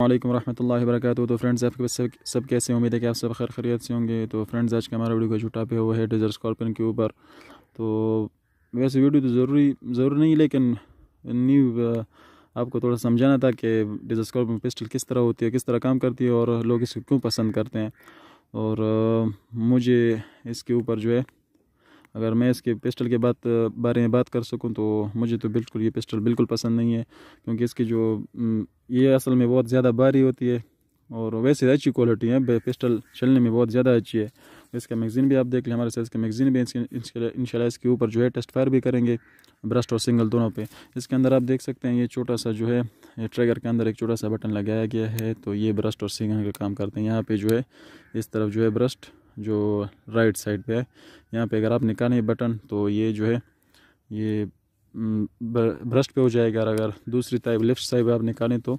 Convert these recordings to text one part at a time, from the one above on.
वालेकुम रहमतुल्लाहि वर्क तो फ्रेंड्स आपके सब सब कैसे उम्मीद है कि आप सब खैर खरीत से होंगे तो फ्रेंड्स आज का हमारा वीडियो का जो टॉपिक हुआ है डेजर्ट स्कॉर्पियन के ऊपर तो वैसे वीडियो तो ज़रूरी ज़रूरी नहीं लेकिन न्यू uh, आपको थोड़ा समझाना था कि डेजर्ट स्कॉर्पियन पिस्टल किस तरह होती है किस तरह काम करती है और लोग इसको क्यों पसंद करते हैं और uh, मुझे इसके ऊपर जो है अगर मैं इसके पिस्टल के बात बारे में बात कर सकूं तो मुझे तो बिल्कुल ये पिस्टल बिल्कुल पसंद नहीं है क्योंकि इसकी जो ये असल में बहुत ज़्यादा भारी होती है और वैसे अच्छी क्वालिटी है पिस्टल चलने में बहुत ज़्यादा अच्छी है इसका मैगज़ीन भी आप देख लें हमारे साथ इसका मैगज़ीन भी इंशाल्लाह इसके ऊपर जो है टेस्ट फायर भी करेंगे ब्रस्ट और सिंगल दोनों पे इसके अंदर आप देख सकते हैं ये छोटा सा जो है ट्रैगर के अंदर एक छोटा सा बटन लगाया गया है तो ये ब्रस्ट और सिंगल का काम करते हैं यहाँ पर जो है इस तरफ जो है ब्रस्ट जो राइट साइड पे है यहाँ पे अगर आप निकालें बटन तो ये जो है ये ब्रस्ट पे हो जाएगा अगर दूसरी टाइप लेफ्ट साइड पर आप निकालें तो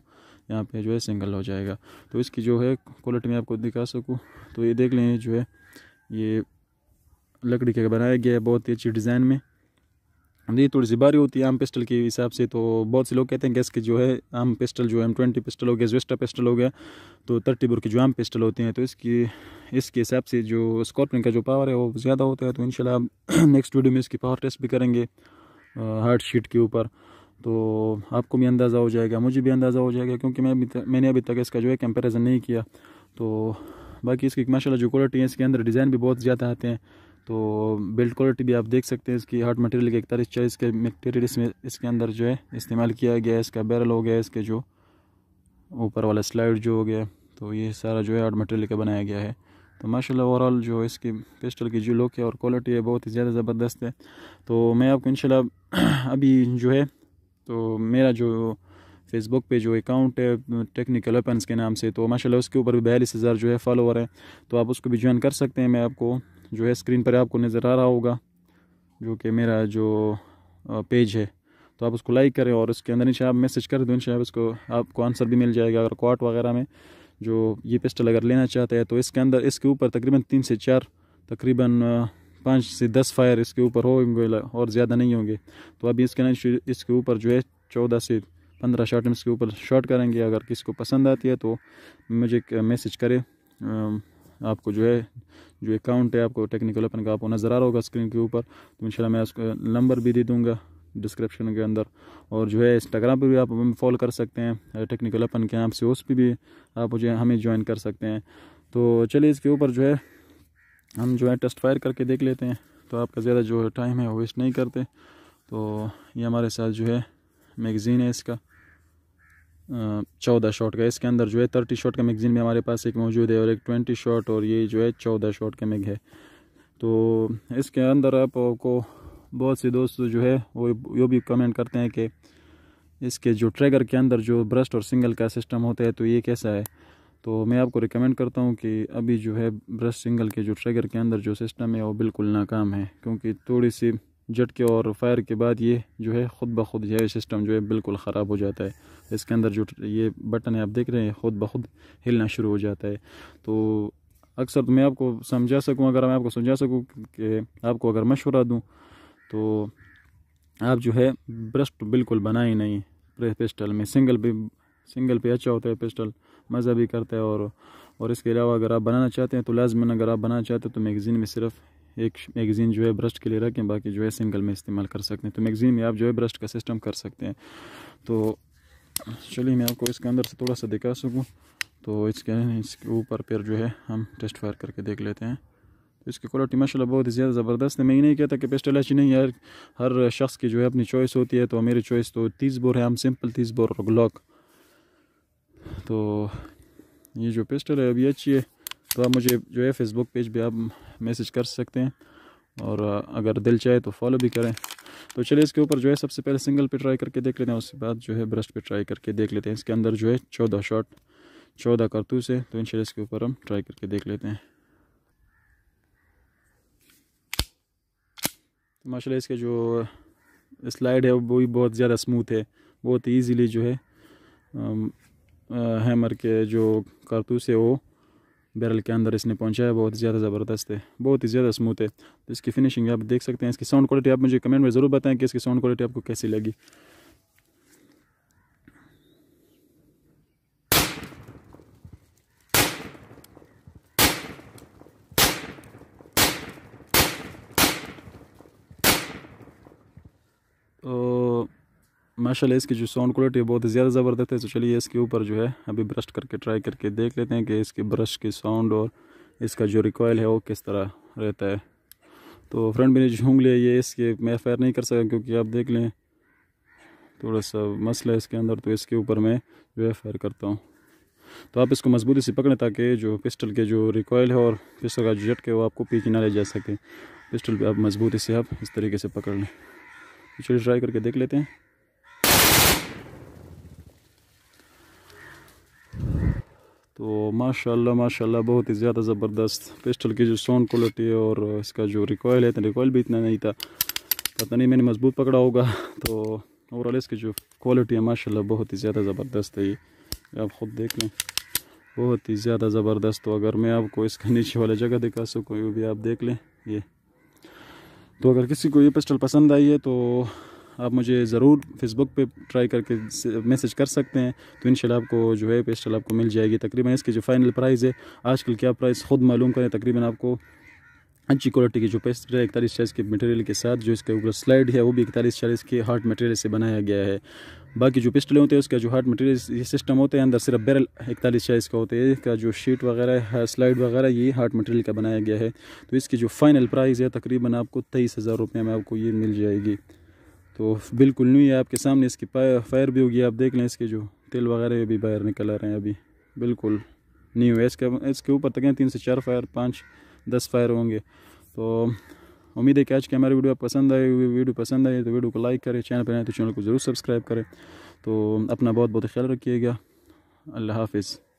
यहाँ पे जो है सिंगल हो जाएगा तो इसकी जो है क्वालिटी में आपको दिखा सकूँ तो ये देख लें जो है ये लकड़ी का बनाया गया है बहुत ही अच्छी डिज़ाइन में ये थोड़ी सी बारी होती है आम पिस्टल के हिसाब से तो बहुत से लोग कहते हैं गैस के जो है आम पिस्टल जो है एम ट्वेंटी पिस्टल हो गया ज्वेस्टा पिस्टल हो गया तो थर्टी बोर के जो आम पिस्टल होते हैं तो इसकी इसके हिसाब से जो स्कॉर्पियन का जो पावर है वो ज़्यादा होता है तो इन नेक्स्ट वीडियो में इसकी पावर टेस्ट भी करेंगे हार्ड शीट के ऊपर तो आपको भी अंदाज़ा हो जाएगा मुझे भी अंदाज़ा हो जाएगा क्योंकि मैं अभी तक, मैंने अभी तक इसका जो है कंपेरिजन नहीं किया तो बाकी इसकी माशाला जो क्वालिटी है इसके अंदर डिज़ाइन भी बहुत ज़्यादा आते हैं तो बिल्ड क्वालिटी भी आप देख सकते हैं इसकी हार्ट मटेरियल के इकतालीस चालीस के मटेरियल इसमें इसके अंदर जो है इस्तेमाल किया गया है इसका बैरल हो गया इसके जो ऊपर वाला स्लाइड जो हो गया तो ये सारा जो है हार्ट मटेरियल का बनाया गया है तो माशाल्लाह ओवरऑल जो इसकी पिस्टल की जो लुक है और क्वालिटी है बहुत ही ज़्यादा ज़बरदस्त है तो मैं आपको इन अभी जो है तो मेरा जो फेसबुक पे जो अकाउंट है टेक्निकल वेपन्स के नाम से तो माशाल्लाह उसके ऊपर भी बयालीस हज़ार जो है फॉलोवर हैं तो आप उसको भी ज्वाइन कर सकते हैं मैं आपको जो है स्क्रीन पर आपको नज़र आ रहा होगा जो कि मेरा जो पेज है तो आप उसको लाइक करें और उसके अंदर इन आप मैसेज कर दो इन उसको आपको आंसर भी मिल जाएगा अगर क्वाट वगैरह में जो ये पिस्टल अगर लेना चाहते हैं तो इसके अंदर इसके ऊपर तकरीबन तीन से चार तकरीबन पाँच से दस फायर इसके ऊपर होंगे और ज़्यादा नहीं होंगे तो अभी इसके इसके ऊपर जो है चौदह से पंद्रह शॉट के ऊपर शॉर्ट करेंगे अगर किसी को पसंद आती है तो मुझे मैसेज करे आपको जो है जो अकाउंट है आपको टेक्निकल अपन का आपको नज़र आ रहा होगा स्क्रीन के ऊपर तो इन मैं उसको नंबर भी दे दूँगा डिस्क्रिप्शन के अंदर और जो है इंस्टाग्राम पर भी आप फॉलो कर सकते हैं टेक्निकल अपन के ऐप से उस पर भी आप जो है हमें ज्वाइन कर सकते हैं तो चलिए इसके ऊपर जो है हम जो है टेस्ट फायर करके देख लेते हैं तो आपका ज़्यादा जो टाइम है वेस्ट नहीं करते तो ये हमारे साथ जो है मैगज़ीन है इसका चौदह शॉट का इसके अंदर जो है थर्टी शॉट का मैगजीन भी हमारे पास एक मौजूद है और एक ट्वेंटी शॉट और ये जो है चौदह शॉट का मैग है तो इसके अंदर आप आपको बहुत से दोस्त जो है वो यो भी कमेंट करते हैं कि इसके जो ट्रैगर के अंदर जो ब्रस्ट और सिंगल का सिस्टम होता है तो ये कैसा है तो मैं आपको रिकमेंड करता हूँ कि अभी जो है ब्रश सिंगल के जो ट्रैगर के अंदर जो सिस्टम है वो बिल्कुल नाकाम है क्योंकि थोड़ी सी झटके और फायर के बाद ये जो है ख़ुद ब खुद यह सिस्टम जो है बिल्कुल ख़राब हो जाता है इसके अंदर जो ये बटन है आप देख रहे हैं ख़ुद ब खुद हिलना शुरू हो जाता है तो अक्सर तो मैं आपको समझा सकूँ अगर मैं आपको समझा सकूँ कि आपको अगर मशवरा दूँ तो आप जो है ब्रस्ट बिल्कुल बनाए नहीं पिस्टल में सिंगल पे सिंगल पे अच्छा होता है पिस्टल मज़ा भी करता है और और इसके अलावा अगर आप बनाना चाहते हैं तो लाजमन अगर आप बनाना चाहते हैं तो मैगज़ीन में सिर्फ एक मैगज़ीन जो है ब्रश के लिए रखें बाकी जो है सिंगल में इस्तेमाल कर सकते हैं तो मैगज़ीन में आप जो है ब्रश का सिस्टम कर सकते हैं तो चलिए मैं आपको इसके अंदर से थोड़ा सा दिखा सकूँ तो इसके इसके ऊपर फिर जो है हम टेस्ट फायर करके देख लेते हैं तो इसकी क्वालिटी माशा बहुत ही ज़्यादा ज़बरदस्त है मैं ये नहीं कहता कि पेस्टल अच्छी नहीं यार हर शख्स की जो है अपनी चॉइस होती है तो मेरी चॉइस तो तीस बोर है हम सिंपल तीस बोर ग्लॉक तो ये जो पेस्टल है अभी अच्छी है तो आप मुझे जो है फेसबुक पेज पर आप मैसेज कर सकते हैं और अगर दिल चाहे तो फॉलो भी करें तो चलिए इसके ऊपर जो है सबसे पहले सिंगल पे ट्राई करके देख लेते हैं उसके बाद जो है ब्रश पे ट्राई करके देख लेते हैं इसके अंदर जो है चौदह शॉट चौदह करतूस है तो इन इसके ऊपर हम ट्राई करके देख लेते हैं तो माशाल्लाह इसके जो स्लाइड है वो भी बहुत ज़्यादा स्मूथ है बहुत ईजीली जो है हैमर के जो कारतूस है वो बैरल के अंदर इसने पहुंचाया बहुत ही ज़्यादा ज़बरदस्त है बहुत ही ज़्यादा स्मूथ है तो इसकी फिनिशिंग आप देख सकते हैं इसकी साउंड क्वालिटी आप मुझे कमेंट में ज़रूर बताएं कि इसकी साउंड क्वालिटी आपको कैसी लगी माशाल्लाह इसकी जो साउंड क्वालिटी है बहुत ज़्यादा ज़बरदस्त है तो चलिए इसके ऊपर जो है अभी ब्रश करके ट्राई करके देख लेते हैं कि इसके ब्रश की साउंड और इसका जो रिकॉयल है वो किस तरह रहता है तो फ्रंट मेरे झूम लिया ये इसके मैं फायर नहीं कर सका क्योंकि आप देख लें थोड़ा सा मसला है इसके अंदर तो इसके ऊपर मैं जो है फायर करता हूँ तो आप इसको मजबूती से पकड़ें ताकि जो पिस्टल के जो रिकॉयल है और पिस्टल का जो जट वो आपको पीछे ना ले जा सके पिस्टल भी आप मजबूती से आप इस तरीके से पकड़ लें चलिए ट्राई करके देख लेते हैं तो माशाल्लाह माशाल्लाह बहुत ही ज़्यादा ज़बरदस्त पिस्टल की जो साउंड क्वालिटी है और इसका जो रिकॉयल है तो रिकॉयल भी इतना नहीं था पता नहीं मैंने मजबूत पकड़ा होगा तो ओवरऑल इसकी जो क्वालिटी है माशाल्लाह बहुत ही ज़्यादा ज़बरदस्त है ये आप ख़ुद देख लें बहुत ही ज़्यादा ज़बरदस्त तो अगर मैं आपको इसका नीचे वाला जगह दिखा सकूँ वो भी आप देख लें ये तो अगर किसी को ये पिस्टल पसंद आई है तो आप मुझे ज़रूर फेसबुक पे ट्राई करके मैसेज कर सकते हैं तो इन आपको जो है पेस्टल आपको मिल जाएगी तकरीबन इसकी जो फाइनल प्राइस है आजकल क्या प्राइस ख़ुद मालूम करें तकरीबन आपको अच्छी क्वालिटी की जो पेस्टल है इकतालीस चालीस के मटेरियल के साथ जो इसके ऊपर स्लाइड है वो भी इकतालीस चालीस के हार्ड मटेरियल से बनाया गया है बाकी जो पिस्टल होते हैं उसका जो हार्ड मटेरियल ये सिस्टम होते हैं अंदर सिर्फ बैरल इकतालीस चालीस का होता है इसका जो शीट वगैरह है स्लाइड वगैरह ये हार्ड मटेरियल का बनाया गया है तो इसकी जो फाइनल प्राइस है तकरीबन आपको तेईस हज़ार रुपये में आपको ये मिल जाएगी तो बिल्कुल न्यू है आपके सामने इसकी फायर भी होगी आप देख लें इसके जो तेल वगैरह भी बाहर निकल आ रहे हैं अभी बिल्कुल न्यू है इसके इसके ऊपर तक हैं तीन से चार फायर पाँच दस फायर होंगे तो उम्मीद है कि आज की हमारी वीडियो आप पसंद आए वीडियो पसंद आए तो वीडियो को लाइक करें चैनल पर आए तो चैनल को ज़रूर सब्सक्राइब करें तो अपना बहुत बहुत ख्याल रखिएगा अल्लाह हाफिज़